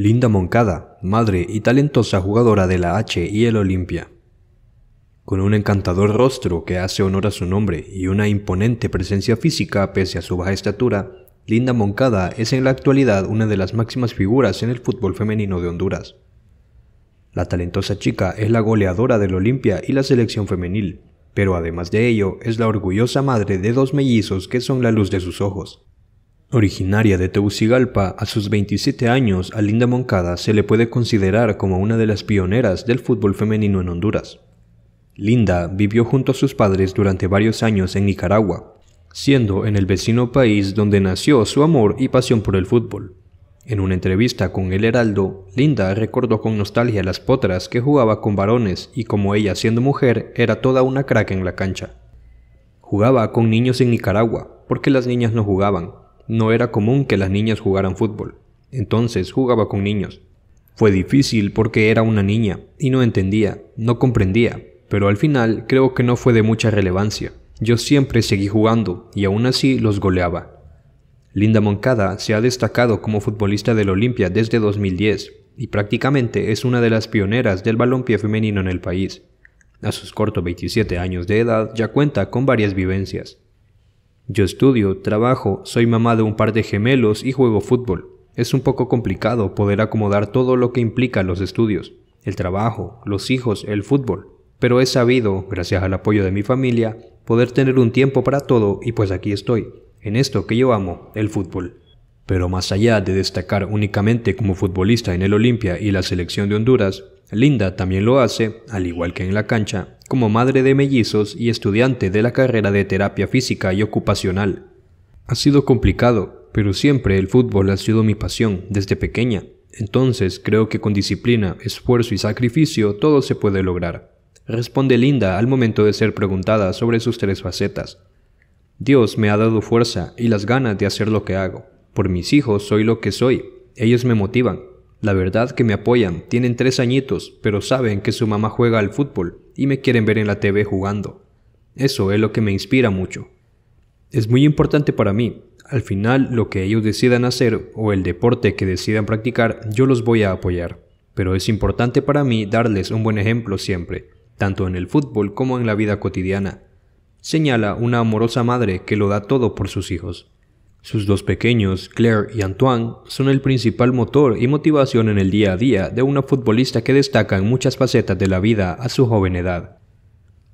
Linda Moncada, madre y talentosa jugadora de la H y el Olimpia. Con un encantador rostro que hace honor a su nombre y una imponente presencia física pese a su baja estatura, Linda Moncada es en la actualidad una de las máximas figuras en el fútbol femenino de Honduras. La talentosa chica es la goleadora del Olimpia y la selección femenil, pero además de ello es la orgullosa madre de dos mellizos que son la luz de sus ojos. Originaria de Tegucigalpa, a sus 27 años, a Linda Moncada se le puede considerar como una de las pioneras del fútbol femenino en Honduras. Linda vivió junto a sus padres durante varios años en Nicaragua, siendo en el vecino país donde nació su amor y pasión por el fútbol. En una entrevista con El Heraldo, Linda recordó con nostalgia las potras que jugaba con varones y como ella siendo mujer era toda una crack en la cancha. Jugaba con niños en Nicaragua, porque las niñas no jugaban, no era común que las niñas jugaran fútbol, entonces jugaba con niños. Fue difícil porque era una niña y no entendía, no comprendía, pero al final creo que no fue de mucha relevancia. Yo siempre seguí jugando y aún así los goleaba. Linda Moncada se ha destacado como futbolista del Olimpia desde 2010 y prácticamente es una de las pioneras del balompié femenino en el país. A sus cortos 27 años de edad ya cuenta con varias vivencias. Yo estudio, trabajo, soy mamá de un par de gemelos y juego fútbol. Es un poco complicado poder acomodar todo lo que implica los estudios, el trabajo, los hijos, el fútbol. Pero he sabido, gracias al apoyo de mi familia, poder tener un tiempo para todo y pues aquí estoy, en esto que yo amo, el fútbol. Pero más allá de destacar únicamente como futbolista en el Olimpia y la selección de Honduras, Linda también lo hace, al igual que en la cancha, como madre de mellizos y estudiante de la carrera de terapia física y ocupacional. Ha sido complicado, pero siempre el fútbol ha sido mi pasión desde pequeña. Entonces creo que con disciplina, esfuerzo y sacrificio todo se puede lograr. Responde Linda al momento de ser preguntada sobre sus tres facetas. Dios me ha dado fuerza y las ganas de hacer lo que hago. Por mis hijos soy lo que soy. Ellos me motivan, la verdad que me apoyan, tienen tres añitos, pero saben que su mamá juega al fútbol y me quieren ver en la TV jugando. Eso es lo que me inspira mucho. Es muy importante para mí. Al final, lo que ellos decidan hacer o el deporte que decidan practicar, yo los voy a apoyar. Pero es importante para mí darles un buen ejemplo siempre, tanto en el fútbol como en la vida cotidiana. Señala una amorosa madre que lo da todo por sus hijos. Sus dos pequeños, Claire y Antoine, son el principal motor y motivación en el día a día de una futbolista que destaca en muchas facetas de la vida a su joven edad.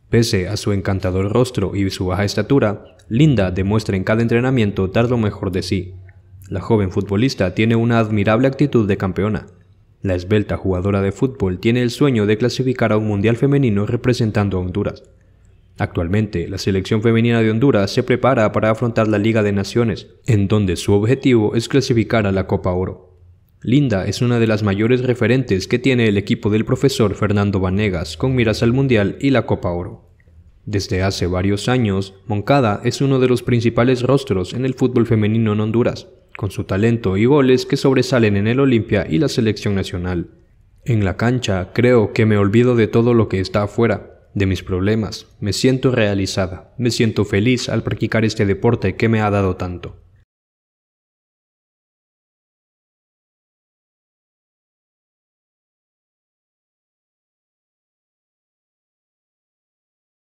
Pese a su encantador rostro y su baja estatura, Linda demuestra en cada entrenamiento dar lo mejor de sí. La joven futbolista tiene una admirable actitud de campeona. La esbelta jugadora de fútbol tiene el sueño de clasificar a un Mundial femenino representando a Honduras. Actualmente, la selección femenina de Honduras se prepara para afrontar la Liga de Naciones, en donde su objetivo es clasificar a la Copa Oro. Linda es una de las mayores referentes que tiene el equipo del profesor Fernando Vanegas con miras al Mundial y la Copa Oro. Desde hace varios años, Moncada es uno de los principales rostros en el fútbol femenino en Honduras, con su talento y goles que sobresalen en el Olimpia y la selección nacional. En la cancha creo que me olvido de todo lo que está afuera, de mis problemas. Me siento realizada, me siento feliz al practicar este deporte que me ha dado tanto.